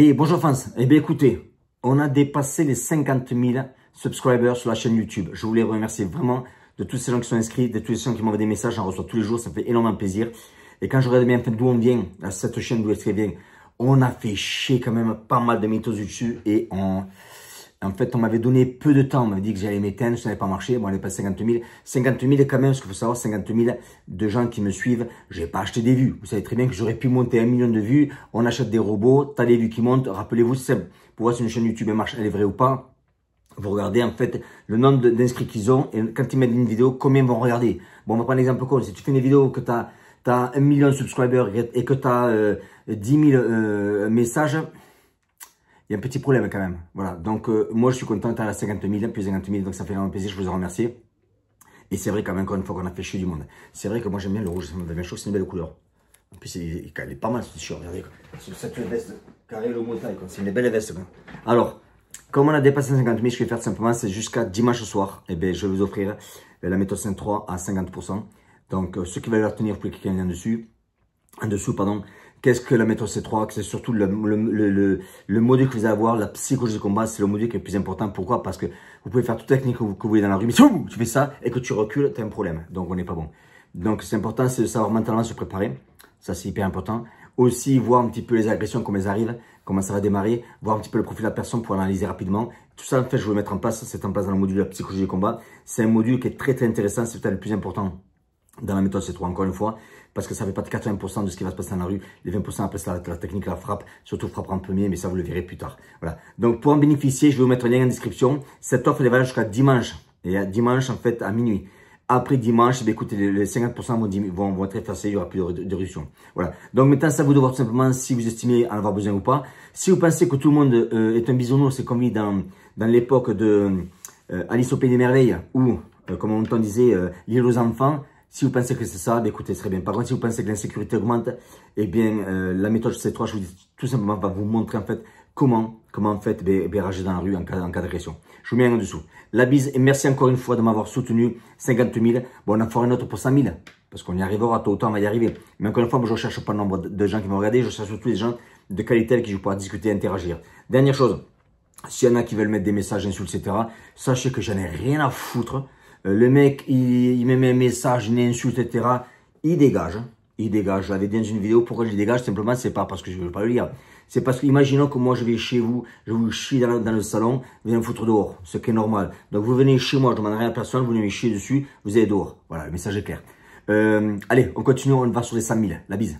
Et bonjour France, et eh bien écoutez, on a dépassé les 50 000 subscribers sur la chaîne YouTube. Je voulais remercier vraiment de tous ces gens qui sont inscrits, de tous ces gens qui m'envoient des messages, j'en reçois tous les jours, ça me fait énormément plaisir. Et quand je regarde bien d'où on vient, à cette chaîne d'où est-ce qu'elle vient, on a fait chier quand même pas mal de mythos dessus et on... En fait, on m'avait donné peu de temps. On m'avait dit que j'allais m'éteindre, ça n'avait pas marché. Bon, elle est pas 50 000. 50 000 quand même, parce qu'il faut savoir, 50 000 de gens qui me suivent, j'ai pas acheté des vues. Vous savez très bien que j'aurais pu monter un million de vues. On achète des robots, t'as les vues qui montent. Rappelez-vous, pour voir si une chaîne YouTube elle marche, elle est vraie ou pas. Vous regardez en fait le nombre d'inscrits qu'ils ont et quand ils mettent une vidéo, combien vont regarder. Bon, on va prendre l'exemple exemple con. Si tu fais une vidéo que tu as, as, million de subscribers et que tu as euh, 10 000 euh, messages, il y a un petit problème quand même. Voilà, donc euh, moi je suis content à la 50 000, plus 50 000, donc ça fait vraiment plaisir, je vous en remercie. Et c'est vrai quand même, encore fois, qu'on a fait chier du monde. C'est vrai que moi j'aime bien le rouge, ça bien chaud, c'est une belle couleur. En plus, il, est pas mal ce t-shirt, regardez. C'est cette veste carrée le montagne, c'est une belle veste. Alors, comme on a dépassé 50 000, je vais faire simplement, c'est jusqu'à dimanche soir, et eh ben, je vais vous offrir euh, la méthode 5.3 à 50%. Donc, euh, ceux qui veulent la retenir, vous pouvez cliquer un lien dessus, en dessous, pardon, Qu'est-ce que la méthode C3 C'est surtout le, le, le, le, module que vous allez avoir, la psychologie du combat, c'est le module qui est le plus important. Pourquoi Parce que vous pouvez faire toute technique que vous, voulez dans la rue, mais si tu fais ça et que tu recules, tu as un problème. Donc, on n'est pas bon. Donc, c'est important, c'est de savoir mentalement se préparer. Ça, c'est hyper important. Aussi, voir un petit peu les agressions, comment elles arrivent, comment ça va démarrer, voir un petit peu le profil de la personne pour analyser rapidement. Tout ça, en fait, je vais mettre en place, c'est en place dans le module de la psychologie du combat. C'est un module qui est très, très intéressant, c'est peut-être le plus important dans la méthode, c'est trop encore une fois, parce que ça fait pas de 80% de ce qui va se passer dans la rue. Les 20% après ça, la, technique, la frappe, surtout frappe en premier, mais ça vous le verrez plus tard. Voilà. Donc pour en bénéficier, je vais vous mettre le lien en description. Cette offre elle est valable jusqu'à dimanche. Et à dimanche en fait à minuit. Après dimanche, ben, écoutez, les 50% vont, être effacés, il n'y aura plus de, Voilà. Donc maintenant, ça vous de voir tout simplement si vous estimez en avoir besoin ou pas. Si vous pensez que tout le monde euh, est un bisounours, c'est comme dit dans, dans l'époque de euh, Alice au Pays des Merveilles, ou, euh, comme on disait, lire aux enfants, si vous pensez que c'est ça, ben écoutez, ce serait bien. Par contre, si vous pensez que l'insécurité augmente, eh bien, euh, la méthode C3, je vous dis tout simplement, va vous montrer en fait comment, comment en fait, ben, ben, dans la rue en cas, en cas d'agression. Je vous mets un en dessous. La bise et merci encore une fois de m'avoir soutenu. 50 000. Bon, on en fera une autre pour 100 000 parce qu'on y arrivera, tôt ou tard, on va y arriver. Mais encore une fois, je ne cherche pas le nombre de gens qui vont regarder, je cherche surtout les gens de qualité avec qui je pourrai discuter, et interagir. Dernière chose, s'il y en a qui veulent mettre des messages, insultes, etc., sachez que je n'ai rien à foutre. Euh, le mec, il, il met un message, une insulte, etc. Il dégage. Hein. Il dégage. Je l'avais dit dans une vidéo. Pourquoi je dégage Simplement, c'est pas parce que je ne veux pas le lire. C'est parce que, imaginons que moi, je vais chez vous, je vous chie dans, le, salon, vous allez me foutre dehors, ce qui est normal. Donc, vous venez chez moi, je ne demande rien à personne, vous venez me chier dessus, vous allez dehors. Voilà, le message est clair. Euh, allez, on continue, on va sur les 100 000. La bise.